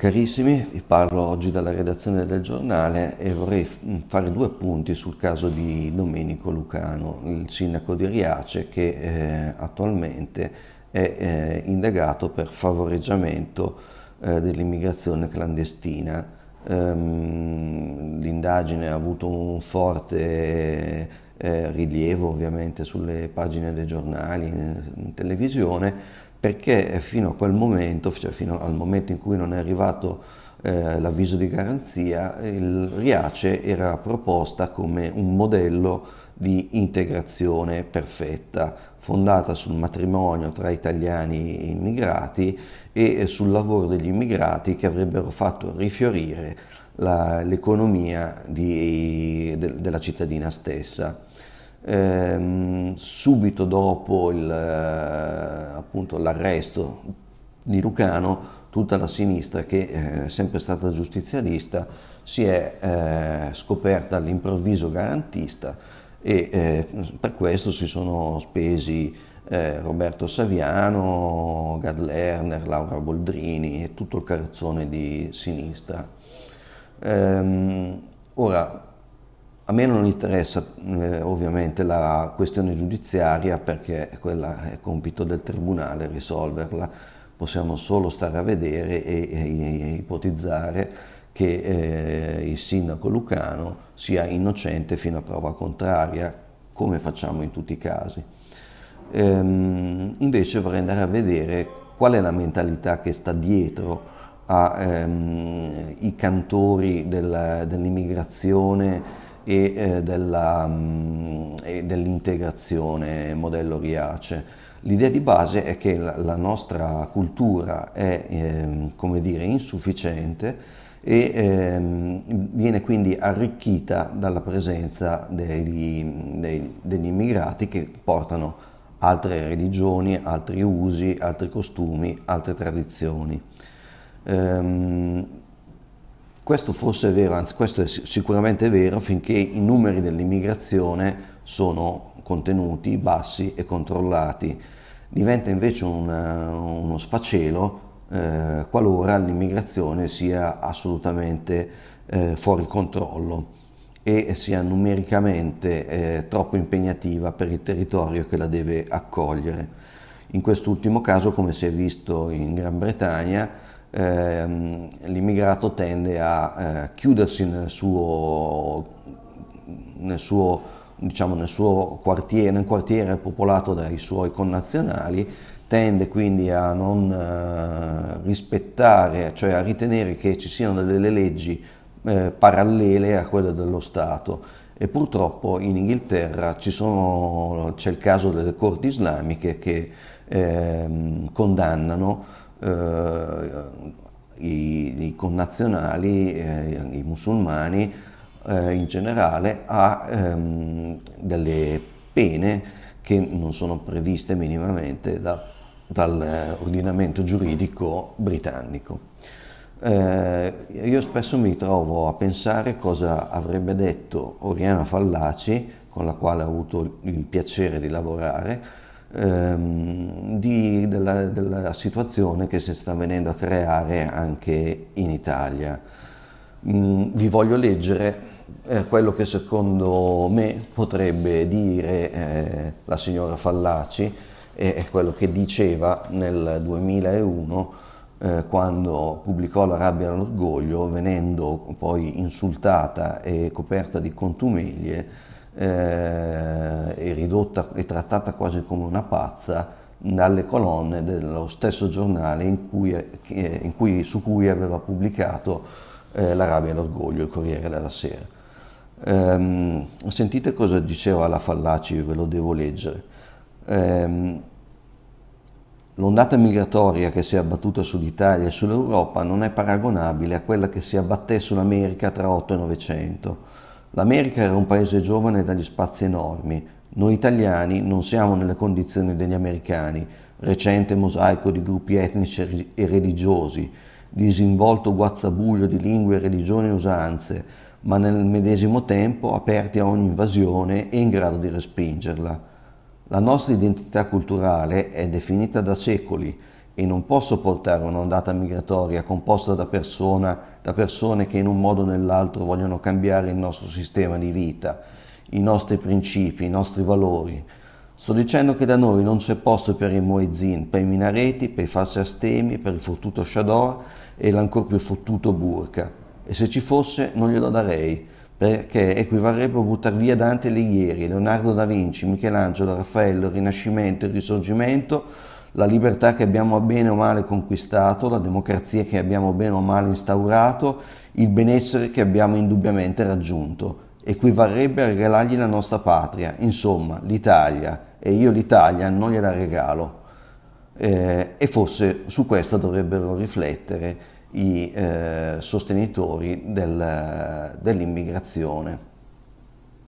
Carissimi, vi parlo oggi dalla redazione del giornale e vorrei mm, fare due punti sul caso di Domenico Lucano, il sindaco di Riace che eh, attualmente è eh, indagato per favoreggiamento eh, dell'immigrazione clandestina. Ehm, l'indagine ha avuto un forte eh, rilievo ovviamente sulle pagine dei giornali, in televisione, perché fino a quel momento, cioè fino al momento in cui non è arrivato eh, l'avviso di garanzia, il Riace era proposta come un modello di integrazione perfetta, fondata sul matrimonio tra italiani e immigrati e sul lavoro degli immigrati che avrebbero fatto rifiorire la, l'economia di, de, della cittadina stessa ehm, subito dopo il, eh, appunto, l'arresto di Lucano, tutta la sinistra che eh, è sempre stata giustizialista si è eh, scoperta all'improvviso garantista e eh, per questo si sono spesi eh, Roberto Saviano, Gad Lerner, Laura Boldrini e tutto il carrozzone di sinistra. Ehm, ora, a me non interessa eh, ovviamente la questione giudiziaria perché quella è compito del Tribunale risolverla, possiamo solo stare a vedere e, e, e ipotizzare che eh, il sindaco Lucano sia innocente fino a prova contraria, come facciamo in tutti i casi. Ehm, invece vorrei andare a vedere qual è la mentalità che sta dietro ai ehm, cantori del, dell'immigrazione, e, eh, della, mh, mm, dell'integrazione modello Riace. L'idea di base è che la, la nostra cultura è eh, come dire, insufficiente e ehm, viene quindi arricchita dalla presenza degli, dei, degli immigrati che portano altre religioni, altri usi, altri costumi, altre tradizioni. Ehm, questo fosse vero, anzi questo è sicuramente vero finché i numeri dell'immigrazione sono contenuti, bassi e controllati. Diventa invece un, eh, uno sfacelo eh, qualora l'immigrazione sia assolutamente eh, fuori controllo e sia numericamente eh, troppo impegnativa per il territorio che la deve accogliere. In quest'ultimo caso, come si è visto in Gran Bretagna, ehm, l'immigrato tende a eh, chiudersi nel suo, nel suo, diciamo, nel suo quartiere, nel quartiere popolato dai suoi connazionali, tende quindi a non eh, rispettare, cioè a ritenere che ci siano delle leggi eh, parallele a quelle dello Stato. E purtroppo in Inghilterra sono, c'è il caso delle corti islamiche che ehm, condannano eh, i, i, connazionali, eh, i musulmani eh, in generale, a ehm, delle pene che non sono previste minimamente da, dall'ordinamento giuridico britannico. Eh, io spesso mi trovo a pensare cosa avrebbe detto Oriana Fallaci, con la quale ho avuto il piacere di lavorare, ehm, di, della, della, situazione che si sta venendo a creare anche in Italia. Mm, vi voglio leggere eh, quello che secondo me potrebbe dire eh, la signora Fallaci e eh, quello che diceva nel 2001 eh, quando pubblicò La rabbia e l'orgoglio venendo poi insultata e coperta di contumelie eh, e ridotta e trattata quasi come una pazza dalle colonne dello stesso giornale in cui, in cui, su cui aveva pubblicato eh, La rabbia e l'orgoglio, il Corriere della Sera. Ehm, sentite cosa diceva la Fallaci, ve lo devo leggere. Ehm, L'ondata migratoria che si è abbattuta sull'Italia e sull'Europa non è paragonabile a quella che si abbatté sull'America tra 8 e 900 L'America era un paese giovane dagli spazi enormi. Noi italiani non siamo nelle condizioni degli americani, recente mosaico di gruppi etnici e religiosi, disinvolto guazzabuglio di lingue, religioni e usanze, ma nel medesimo tempo aperti a ogni invasione e in grado di respingerla. La nostra identità culturale è definita da secoli e non posso portare un'ondata migratoria composta da, persona, da persone che in un modo o nell'altro vogliono cambiare il nostro sistema di vita, i nostri principi, i nostri valori. Sto dicendo che da noi non c'è posto per i muezzin, per i minareti, per i falciastemi, per il fottuto shador e l'ancor più fottuto burka. E se ci fosse non glielo darei, perché equivarrebbe a buttare via Dante Alighieri, Leonardo da Vinci, Michelangelo, Raffaello, il Rinascimento e Risorgimento la libertà che abbiamo bene o male conquistato, la democrazia che abbiamo bene o male instaurato, il benessere che abbiamo indubbiamente raggiunto. Equivarrebbe a regalargli la nostra patria, insomma l'Italia, e io l'Italia non gliela regalo. Eh, e forse su questo dovrebbero riflettere i eh, sostenitori del, dell'immigrazione.